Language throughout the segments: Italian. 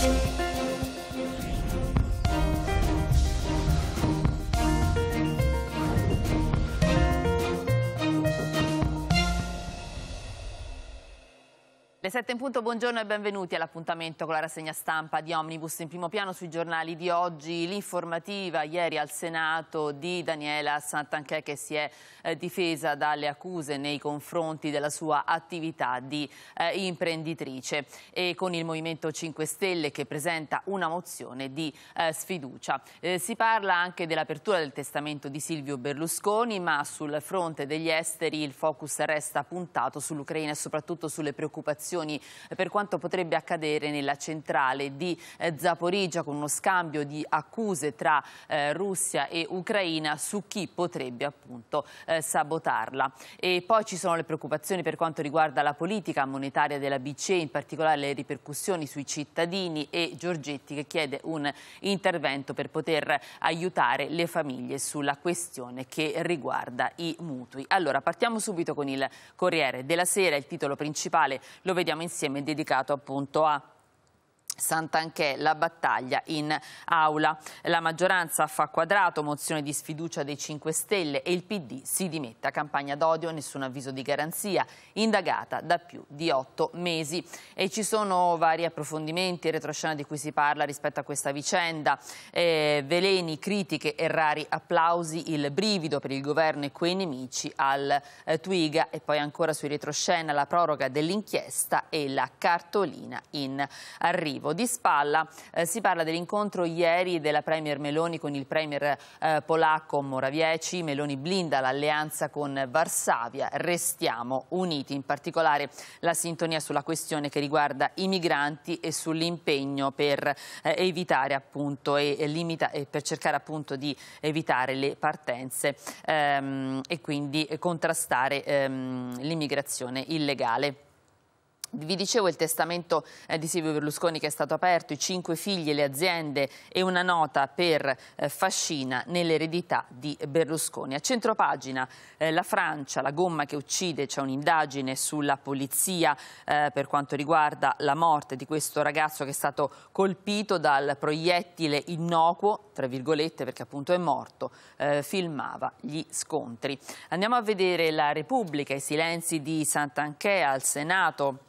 Thank you. Le 7 in punto, buongiorno e benvenuti all'appuntamento con la rassegna stampa di Omnibus in primo piano sui giornali di oggi, l'informativa ieri al Senato di Daniela Santanchè che si è eh, difesa dalle accuse nei confronti della sua attività di eh, imprenditrice e con il Movimento 5 Stelle che presenta una mozione di eh, sfiducia. si parla anche dell'apertura del testamento di Silvio Berlusconi ma sul fronte degli esteri il focus resta puntato sull'Ucraina e soprattutto sulle preoccupazioni preoccupazioni per quanto potrebbe accadere nella centrale di eh, Zaporigia con uno scambio di accuse tra eh, Russia e Ucraina su chi potrebbe appunto eh, sabotarla. E poi ci sono le preoccupazioni per quanto riguarda la politica monetaria della BCE, in particolare le ripercussioni sui cittadini e Giorgetti che chiede un intervento per poter aiutare le famiglie sulla questione che riguarda i mutui. Allora partiamo subito con il Corriere della Sera, il titolo principale lo vediamo vediamo insieme, dedicato appunto a Sant'Anchè la battaglia in aula. La maggioranza fa quadrato, mozione di sfiducia dei 5 Stelle e il PD si dimetta. Campagna d'odio, nessun avviso di garanzia, indagata da più di otto mesi. E ci sono vari approfondimenti, e retroscena di cui si parla rispetto a questa vicenda. Eh, veleni, critiche e rari applausi, il brivido per il governo e quei nemici al eh, Twiga. E poi ancora sui retroscena la proroga dell'inchiesta e la cartolina in arrivo tempo. Di spalla eh, si parla dell'incontro ieri della Premier Meloni con il Premier eh, polacco Moravieci. Meloni blinda l'alleanza con Varsavia. Restiamo uniti. In particolare la sintonia sulla questione che riguarda i migranti e sull'impegno per eh, evitare appunto e, e, limita, e, per cercare appunto di evitare le partenze ehm, e quindi contrastare ehm, l'immigrazione illegale. Vi dicevo il testamento eh, di Silvio Berlusconi che è stato aperto, i cinque figli, le aziende e una nota per eh, Fascina nell'eredità di Berlusconi. A centropagina eh, la Francia, la gomma che uccide, c'è un'indagine sulla polizia eh, per quanto riguarda la morte di questo ragazzo che è stato colpito dal proiettile innocuo, tra virgolette perché appunto è morto, filmava gli scontri. Andiamo a vedere la Repubblica, i silenzi di Sant'Anchea al Senato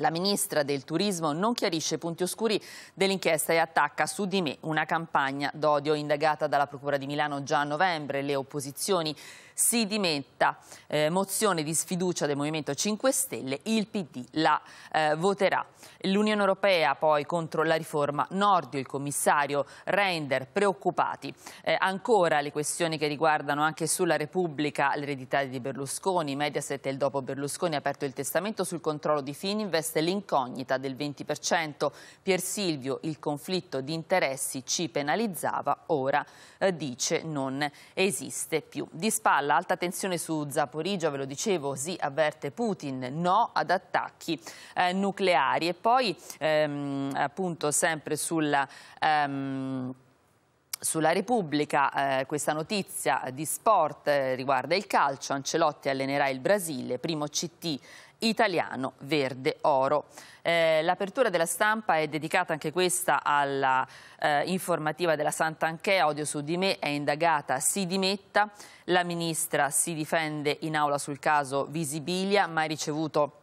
la ministra del turismo non chiarisce i punti oscuri dell'inchiesta e attacca su di me una campagna d'odio indagata dalla Procura di Milano già a novembre. Le opposizioni si dimetta. Eh, mozione di sfiducia del Movimento 5 Stelle, il PD la eh, voterà. L'Unione Europea poi contro la riforma Nordio, il commissario Render preoccupati. Eh, ancora le questioni che riguardano anche sulla Repubblica l'eredità di Berlusconi, Mediaset e il dopo Berlusconi ha aperto il testamento sul controllo di Fininvest e l'incognita del 20%. Pier Silvio il conflitto di interessi ci penalizzava, ora eh, dice non esiste più. Di spalla L'alta tensione su Zaporigia, ve lo dicevo, si avverte Putin, no ad attacchi eh, nucleari. E poi ehm, appunto sempre sulla... Ehm, sulla Repubblica eh, questa notizia di sport eh, riguarda il calcio, Ancelotti allenerà il Brasile, primo CT italiano verde oro. Eh, l'apertura della stampa è dedicata anche questa alla eh, informativa della Sant'Anchea, odio su di me, è indagata, si dimetta, la ministra si difende in aula sul caso Visibilia, mai ricevuto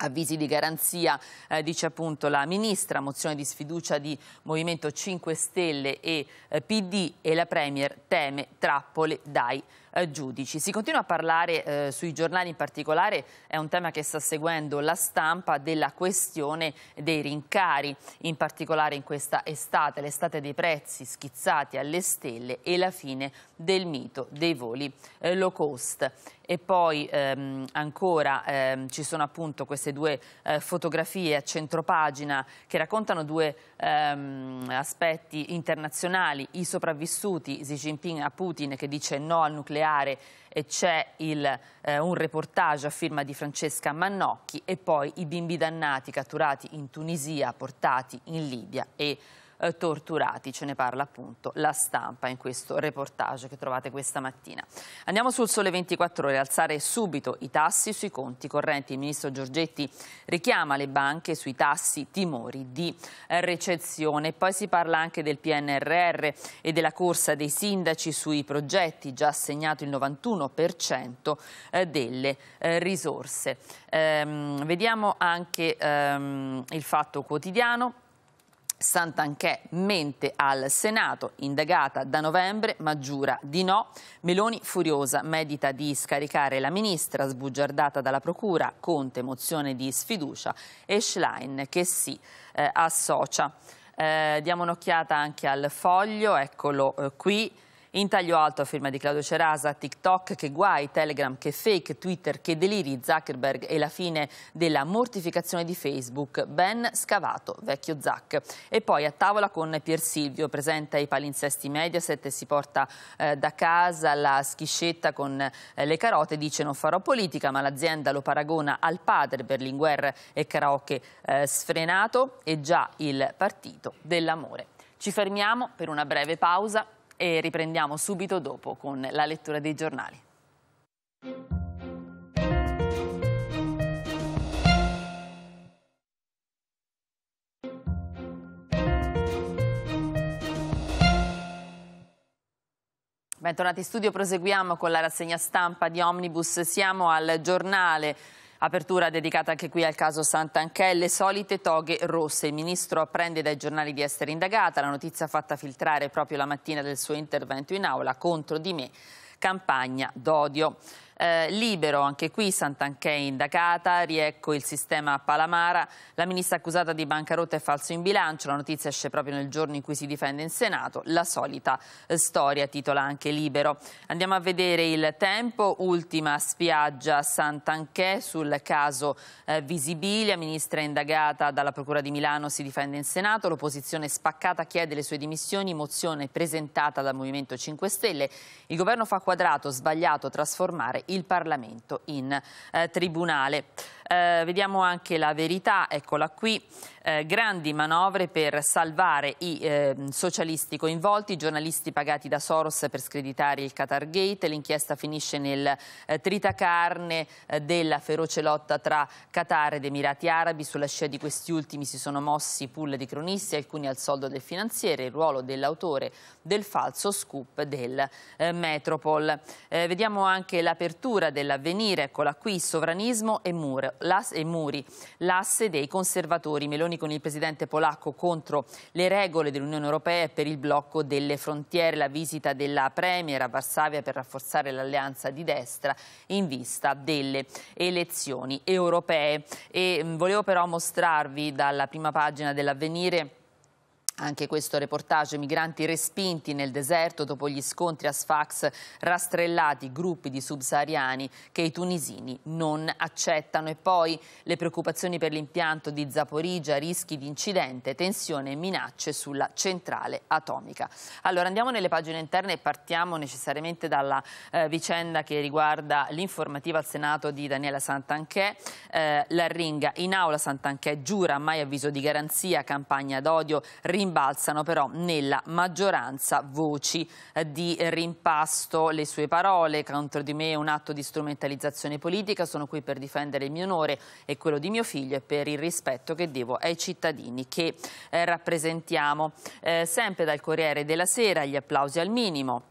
avvisi di garanzia, eh, dice appunto la ministra, mozione di sfiducia di Movimento 5 Stelle e eh, PD e la Premier teme trappole dai eh, giudici. Si continua a parlare eh, sui giornali in particolare, è un tema che sta seguendo la stampa della questione dei rincari, in particolare in questa estate, l'estate dei prezzi schizzati alle stelle e la fine del mito dei voli eh, low cost. E poi ehm, ancora ehm, ci sono appunto queste due eh, fotografie a centropagina che raccontano due ehm, aspetti internazionali, i sopravvissuti, Xi Jinping a Putin che dice no al nucleare nucleare c'è eh, un reportage a firma di Francesca Mannocchi e poi i bimbi dannati catturati in Tunisia, portati in Libia e eh, torturati. Ce ne parla appunto la stampa in questo reportage che trovate questa mattina. Andiamo sul Sole 24 Ore, alzare subito i tassi sui conti correnti. Il ministro Giorgetti richiama le banche sui tassi timori di eh, recezione. Poi si parla anche del PNRR e della corsa dei sindaci sui progetti, già assegnato il 91% eh, delle eh, risorse. Ehm, vediamo anche ehm, il fatto quotidiano Santanchè mente al Senato, indagata da novembre, ma giura di no. Meloni furiosa medita di scaricare la ministra, sbugiardata dalla Procura, Conte mozione di sfiducia e Schlein che si eh, associa. Eh, diamo un'occhiata anche al foglio, eccolo eh, qui. In taglio alto a firma di Claudio Cerasa, TikTok che guai, Telegram che fake, Twitter che deliri, Zuckerberg e la fine della mortificazione di Facebook, ben scavato, vecchio Zac. E poi a tavola con Pier Silvio, presenta i palinsesti Mediaset e si porta eh, da casa la schiscetta con eh, le carote, dice non farò politica ma l'azienda lo paragona al padre Berlinguer e karaoke eh, sfrenato e già il partito dell'amore. Ci fermiamo per una breve pausa e riprendiamo subito dopo con la lettura dei giornali. Bentornati in studio, proseguiamo con la rassegna stampa di Omnibus, siamo al giornale Apertura dedicata anche qui al caso Santanchè, le solite toghe rosse. Il ministro apprende dai giornali di essere indagata, la notizia fatta filtrare proprio la mattina del suo intervento in aula contro di me, campagna d'odio. Eh, libero, anche qui Santanchè indagata, riecco il sistema Palamara, la ministra accusata di bancarotta e falso in bilancio, la notizia esce proprio nel giorno in cui si difende in Senato, la solita eh, storia, titola anche libero. Andiamo a vedere il tempo, ultima spiaggia Santanchè sul caso eh, Visibilia, ministra indagata dalla Procura di Milano si difende in Senato, l'opposizione spaccata chiede le sue dimissioni, mozione presentata dal Movimento 5 Stelle, il governo fa quadrato, sbagliato, trasformare il Parlamento in eh, tribunale. Eh, vediamo anche la verità, eccola qui. Eh, grandi manovre per salvare i eh, socialisti coinvolti, i giornalisti pagati da Soros per screditare il Qatar Gate. L'inchiesta finisce nel eh, tritacarne eh, della feroce lotta tra Qatar ed Emirati Arabi. Sulla scia di questi ultimi si sono mossi pull di cronisti, alcuni al soldo del finanziere, il ruolo dell'autore del falso scoop del eh, Metropol. Eh, vediamo anche l'apertura dell'avvenire, eccola qui, sovranismo e muro, e Muri, l'asse dei conservatori. Meloni con il presidente polacco contro le regole dell'Unione Europea e per il blocco delle frontiere. La visita della Premier a Varsavia per rafforzare l'alleanza di destra in vista delle elezioni europee. E mm, volevo però mostrarvi dalla prima pagina dell'avvenire anche questo reportage, migranti respinti nel deserto dopo gli scontri a Sfax, rastrellati gruppi di subsahariani che i tunisini non accettano. E poi le preoccupazioni per l'impianto di Zaporigia, rischi di incidente, tensione e minacce sulla centrale atomica. Allora andiamo nelle pagine interne e partiamo necessariamente dalla eh, vicenda che riguarda l'informativa al Senato di Daniela Santanchè. Eh, L'arringa in aula Santanchè giura mai avviso di garanzia, campagna d'odio, rimpianto rimbalzano però nella maggioranza voci di rimpasto. Le sue parole contro di me è un atto di strumentalizzazione politica, sono qui per difendere il mio onore e quello di mio figlio e per il rispetto che devo ai cittadini che eh, rappresentiamo. Eh, sempre dal Corriere della Sera gli applausi al minimo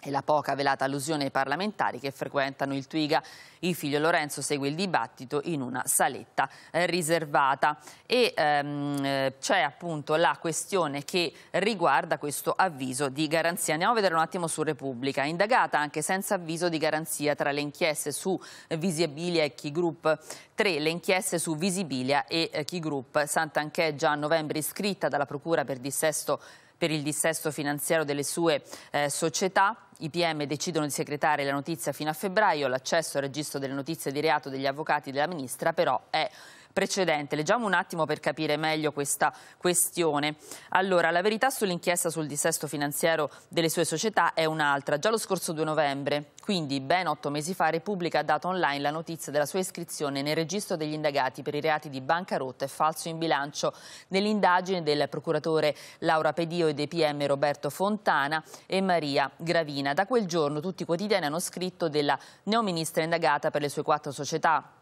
e la poca velata allusione ai parlamentari che frequentano il Twiga il figlio Lorenzo segue il dibattito in una saletta eh, riservata. E ehm, eh, c'è appunto la questione che riguarda questo avviso di garanzia. Andiamo a vedere un attimo su Repubblica. Indagata anche senza avviso di garanzia tra le inchieste su Visibilia e Key Group 3, le inchieste su Visibilia e eh, Key Group Sant'Anchè già a novembre iscritta dalla Procura per dissesto per il dissesto finanziario delle sue eh, società. I PM decidono di segretare la notizia fino a febbraio, l'accesso al registro delle notizie di reato degli avvocati della ministra però è precedente. Leggiamo un attimo per capire meglio questa questione. Allora, la verità sull'inchiesta sul dissesto finanziario delle sue società è un'altra. Già lo scorso 2 novembre, quindi ben otto mesi fa, Repubblica ha dato online la notizia della sua iscrizione nel registro degli indagati per i reati di bancarotta e falso in bilancio nell'indagine del procuratore Laura Pedio e dei PM Roberto Fontana e Maria Gravina. Da quel giorno tutti i quotidiani hanno scritto della neoministra indagata per le sue quattro società,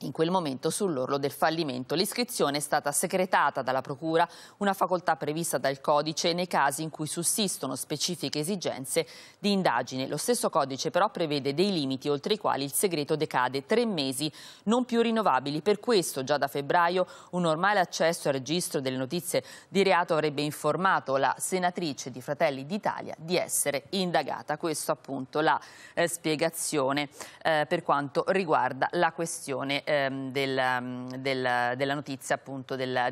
in quel momento sull'orlo del fallimento. L'iscrizione è stata secretata dalla Procura, una facoltà prevista dal codice nei casi in cui sussistono specifiche esigenze di indagine. Lo stesso codice però prevede dei limiti oltre i quali il segreto decade tre mesi non più rinnovabili. Per questo già da febbraio un normale accesso al registro delle notizie di reato avrebbe informato la senatrice di Fratelli d'Italia di essere indagata. Questo appunto la eh, spiegazione eh, per quanto riguarda la questione ehm, della, mm, della, della, notizia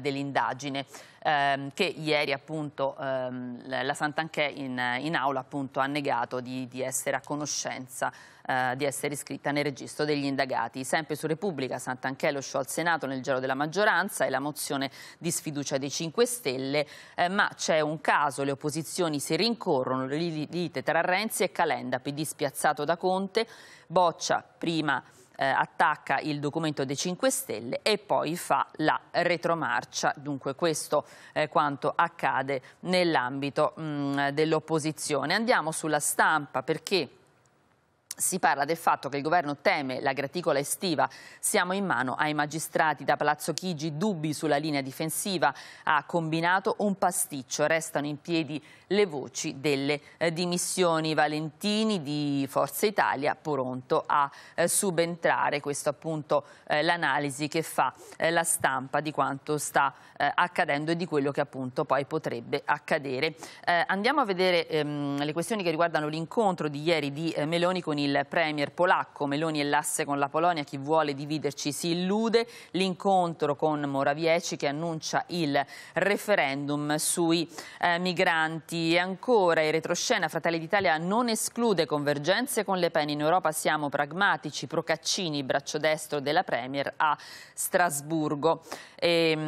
dell'indagine ehm, che ieri appunto, ehm, la Sant'Anchè in, in, aula appunto, ha negato di, di essere a conoscenza eh, di essere iscritta nel registro degli indagati. Sempre su Repubblica, Sant'Anchè lo show al Senato nel giro della maggioranza e la mozione di sfiducia dei 5 Stelle, eh, ma c'è un caso, le opposizioni si rincorrono, lite tra Renzi e Calenda, PD spiazzato da Conte, boccia prima eh, attacca il documento dei 5 Stelle e poi fa la retromarcia. Dunque questo è quanto accade nell'ambito mm, dell'opposizione. Andiamo sulla stampa perché si parla del fatto che il governo teme la graticola estiva. Siamo in mano ai magistrati da Palazzo Chigi, dubbi sulla linea difensiva, ha combinato un pasticcio. Restano in piedi le voci delle eh, dimissioni. Valentini di Forza Italia pronto a eh, subentrare. Questo appunto eh, l'analisi che fa la stampa di quanto sta accadendo e di quello che appunto poi potrebbe accadere. andiamo a vedere ehm, le questioni che riguardano l'incontro di ieri di Meloni con i il premier polacco, Meloni e l'asse con la Polonia, chi vuole dividerci si illude, l'incontro con Moravieci che annuncia il referendum sui eh, migranti e ancora in retroscena Fratelli d'Italia non esclude convergenze con le penne. in Europa siamo pragmatici, Procaccini, braccio destro della premier a Strasburgo. E, ehm,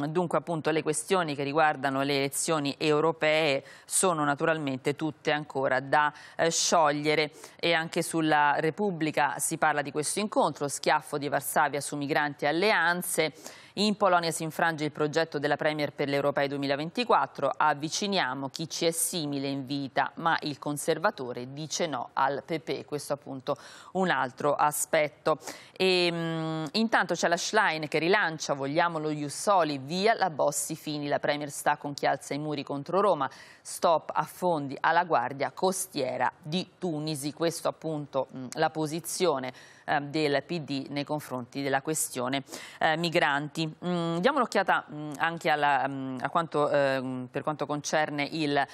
mh, dunque appunto le questioni che riguardano le elezioni europee sono naturalmente tutte ancora da eh, sciogliere e anche anche sulla Repubblica si parla di questo incontro, schiaffo di Varsavia su migranti e alleanze. In Polonia si infrange il progetto della Premier per l'Europa 2024, avviciniamo chi ci è simile in vita, ma il conservatore dice no al PP, questo appunto un altro aspetto. E, ehm, mh, intanto c'è la Schlein che rilancia, vogliamo lo Jussoli, via la Bossi Fini, la Premier sta con chi alza i muri contro Roma, stop a fondi alla Guardia Costiera di Tunisi, questo appunto mh, la posizione eh, del PD nei confronti della questione eh, migranti. Mm, diamo un'occhiata mm, anche alla, mh, mm, quanto, ehm, per quanto concerne il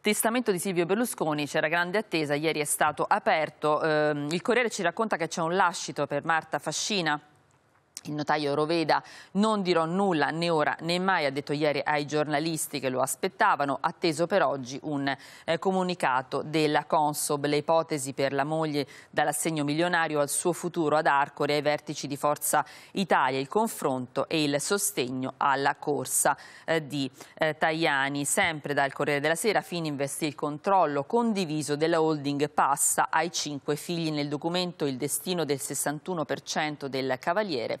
testamento di Silvio Berlusconi c'era grande attesa, ieri è stato aperto. Ehm, il Corriere ci racconta che c'è un lascito per Marta Fascina, il notaio Roveda non dirò nulla né ora né mai, ha detto ieri ai giornalisti che lo aspettavano, atteso per oggi un eh, comunicato della Consob, le ipotesi per la moglie dall'assegno milionario al suo futuro ad Arcore, ai vertici di Forza Italia, il confronto e il sostegno alla corsa eh, di eh, Tajani. Sempre dal Corriere della Sera, Fininvest il controllo condiviso della holding passa ai cinque figli. Nel documento il destino del 61% del Cavaliere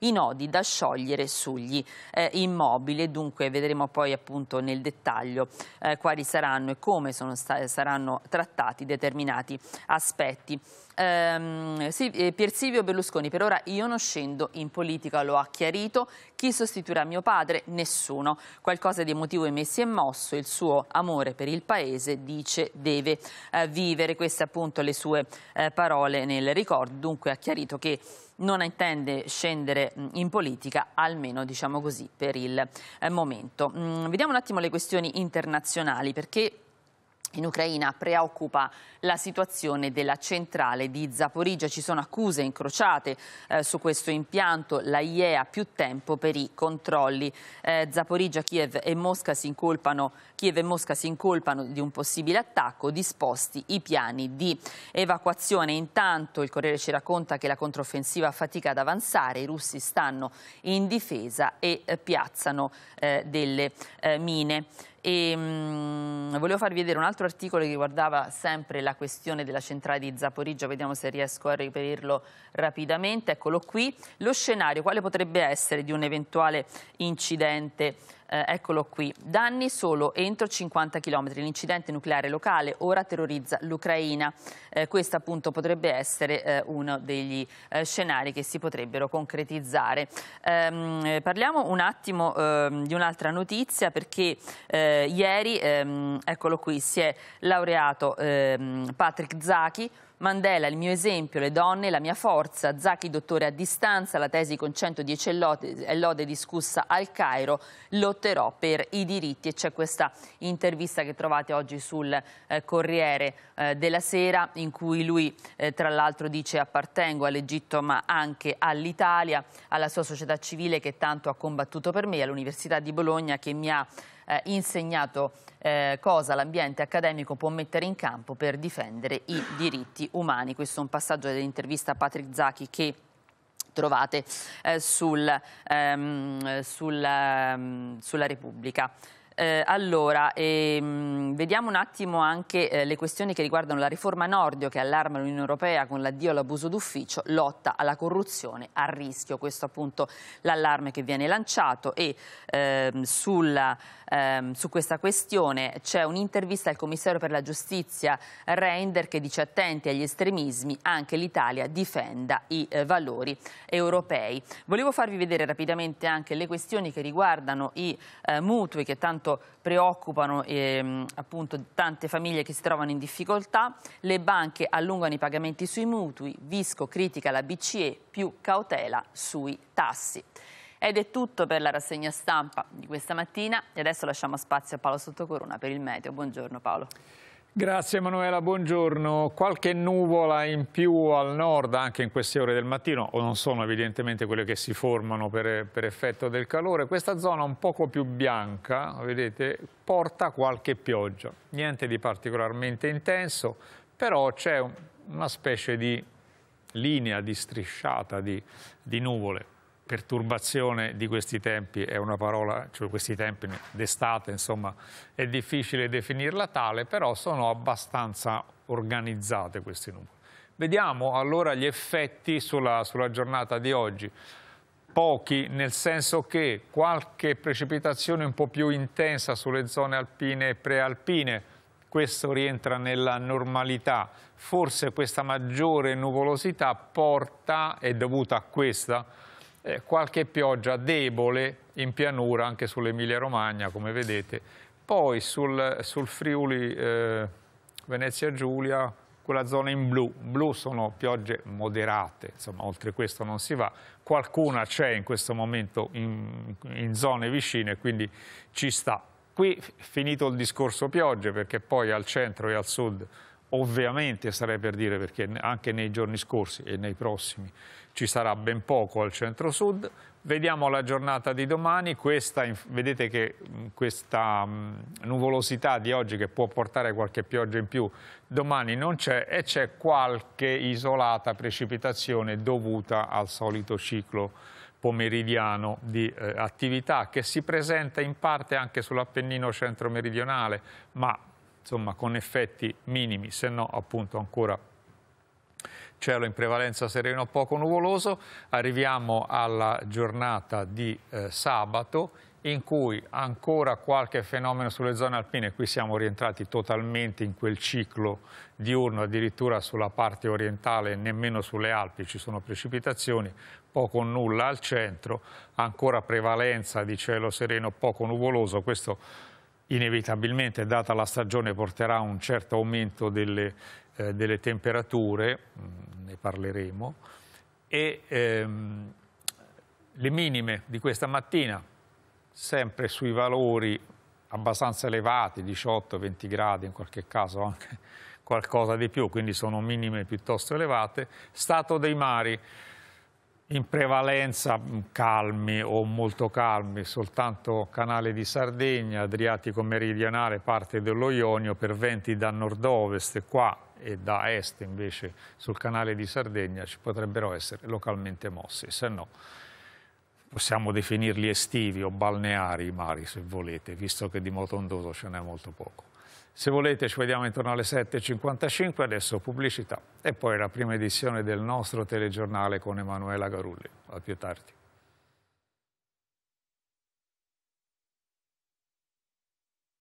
i nodi da sciogliere sugli eh, immobili. Dunque vedremo poi appunto nel dettaglio eh, quali saranno e come saranno trattati determinati aspetti. Ehm, sì, eh, Pier Silvio Berlusconi, per ora io non scendo in politica, lo ha chiarito. Chi sostituirà mio padre? Nessuno. Qualcosa di emotivo in me si è mosso, il suo amore per il paese dice deve eh, vivere. Queste appunto le sue eh, parole nel ricordo. Dunque ha chiarito che non intende scendere in politica, almeno diciamo così per il eh, momento. Vediamo un attimo le questioni internazionali perché in Ucraina preoccupa la situazione della centrale di Zaporigia. Ci sono accuse incrociate eh, su questo impianto. La IEA ha più tempo per i controlli. Eh, Zaporigia, Kiev e, Kiev e Mosca si incolpano di un possibile attacco, disposti i piani di evacuazione. Intanto il Corriere ci racconta che la controffensiva fatica ad avanzare, i russi stanno in difesa e eh, piazzano eh, delle eh, mine. E, mh, mm, volevo farvi vedere un altro articolo che riguardava sempre la questione della centrale di Zaporizia, vediamo se riesco a reperirlo rapidamente, eccolo qui, lo scenario quale potrebbe essere di un eventuale incidente eh, eccolo qui. Danni solo entro 50 km. L'incidente nucleare locale ora terrorizza l'Ucraina. Eh, questo appunto potrebbe essere eh, uno degli eh, scenari che si potrebbero concretizzare. Ehm, parliamo un attimo ehm, di un'altra notizia perché eh, ieri, ehm, eccolo qui, si è laureato ehm, Patrick Zaki, Mandela, il mio esempio, le donne, la mia forza, Zacchi dottore a distanza, la tesi con 110 lode, lode discussa al Cairo, lotterò per i diritti e c'è questa intervista che trovate oggi sul eh, Corriere eh, della Sera in cui lui eh, tra l'altro dice appartengo all'Egitto ma anche all'Italia, alla sua società civile che tanto ha combattuto per me, all'Università di Bologna che mi ha eh, insegnato eh, cosa l'ambiente accademico può mettere in campo per difendere i diritti umani. Questo è un passaggio dell'intervista a Patrick Zachi che trovate eh, sul, ehm, sulla, um, ehm, sulla Repubblica. Eh, allora, ehm, vediamo un attimo anche eh, le questioni che riguardano la riforma Nordio che allarma l'Unione Europea con l'addio all'abuso d'ufficio, lotta alla corruzione a rischio. Questo appunto l'allarme che viene lanciato e ehm, sulla ehm, su questa questione. C'è un'intervista al commissario per la giustizia Reinder che dice attenti agli estremismi, anche l'Italia difenda i eh, valori europei. Volevo farvi vedere rapidamente anche le questioni che riguardano i eh, mutui che tanto preoccupano ehm, appunto, tante famiglie che si trovano in difficoltà, le banche allungano i pagamenti sui mutui, Visco critica la BCE, più cautela sui tassi. Ed è tutto per la rassegna stampa di questa mattina e adesso lasciamo spazio a Paolo Sottocorona per il meteo. Buongiorno Paolo. Grazie Emanuela, buongiorno. Qualche nuvola in più al nord anche in queste ore del mattino, o non sono evidentemente quelle che si formano per, per effetto del calore. Questa zona un poco più bianca, vedete, porta qualche pioggia. Niente di particolarmente intenso, però c'è una specie di linea, di strisciata di, di nuvole perturbazione di questi tempi è una parola, cioè questi tempi d'estate, insomma, è difficile definirla tale, però sono abbastanza organizzate questi numeri. Vediamo allora gli effetti sulla, sulla giornata di oggi. Pochi, nel senso che qualche precipitazione un po' più intensa sulle zone alpine e prealpine, questo rientra nella normalità. Forse questa maggiore nuvolosità porta, è dovuta a questa, eh, qualche pioggia debole in pianura anche sull'Emilia Romagna come vedete. Poi sul, sul Friuli eh, Venezia Giulia quella zona in blu, blu sono piogge moderate, insomma oltre questo non si va, qualcuna c'è in questo momento in, in zone vicine quindi ci sta. Qui finito il discorso piogge perché poi al centro e al sud ovviamente sarei per dire perché anche nei giorni scorsi e nei prossimi ci sarà ben poco al centro-sud. Vediamo la giornata di domani, questa, vedete che mm, questa mm, nuvolosità di oggi che può portare qualche pioggia in più, domani non c'è e c'è qualche isolata precipitazione dovuta al solito ciclo pomeridiano di eh, attività che si presenta in parte anche sull'Appennino centro-meridionale, ma insomma con effetti minimi, se no appunto ancora cielo in prevalenza sereno poco nuvoloso, arriviamo alla giornata di eh, sabato in cui ancora qualche fenomeno sulle zone alpine, qui siamo rientrati totalmente in quel ciclo diurno, addirittura sulla parte orientale, nemmeno sulle Alpi ci sono precipitazioni, poco o nulla al centro, ancora prevalenza di cielo sereno poco nuvoloso, questo inevitabilmente data la stagione porterà a un certo aumento delle eh, delle temperature, mm, ne parleremo, e ehm, le minime di questa mattina, sempre sui valori abbastanza elevati, 18-20 gradi, in qualche caso anche qualcosa di più, quindi sono minime piuttosto elevate. Stato dei mari, in prevalenza mm, calmi o molto calmi, soltanto canale di Sardegna, Adriatico meridionale, parte dello Ionio per venti da nord-ovest, qua e da est invece sul canale di Sardegna ci potrebbero essere localmente mosse, se no possiamo definirli estivi o balneari i mari se volete, visto che di motondoso ce n'è molto poco. Se volete ci vediamo intorno alle 7.55, adesso pubblicità e poi la prima edizione del nostro telegiornale con Emanuela Garulli. A più tardi.